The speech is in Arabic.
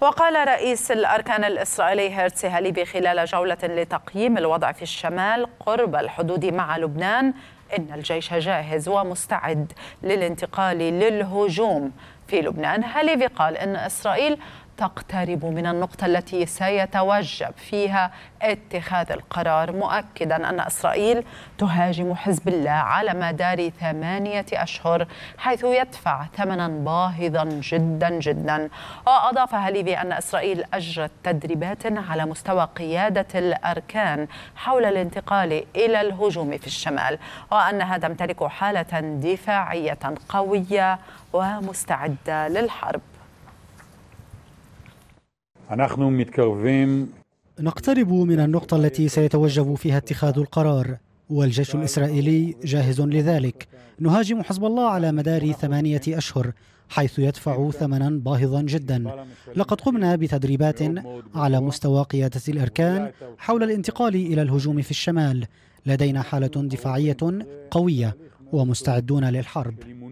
وقال رئيس الأركان الإسرائيلي هيرتسي هاليبي خلال جولة لتقييم الوضع في الشمال قرب الحدود مع لبنان إن الجيش جاهز ومستعد للانتقال للهجوم في لبنان هاليبي قال إن إسرائيل تقترب من النقطة التي سيتوجب فيها اتخاذ القرار مؤكدا أن إسرائيل تهاجم حزب الله على مدار ثمانية أشهر حيث يدفع ثمنا باهظا جدا جدا وأضاف هليفي أن إسرائيل أجرت تدريبات على مستوى قيادة الأركان حول الانتقال إلى الهجوم في الشمال وأنها تمتلك حالة دفاعية قوية ومستعدة للحرب نقترب من النقطة التي سيتوجب فيها اتخاذ القرار والجيش الإسرائيلي جاهز لذلك نهاجم حزب الله على مدار ثمانية أشهر حيث يدفع ثمنا باهظا جدا لقد قمنا بتدريبات على مستوى قيادة الأركان حول الانتقال إلى الهجوم في الشمال لدينا حالة دفاعية قوية ومستعدون للحرب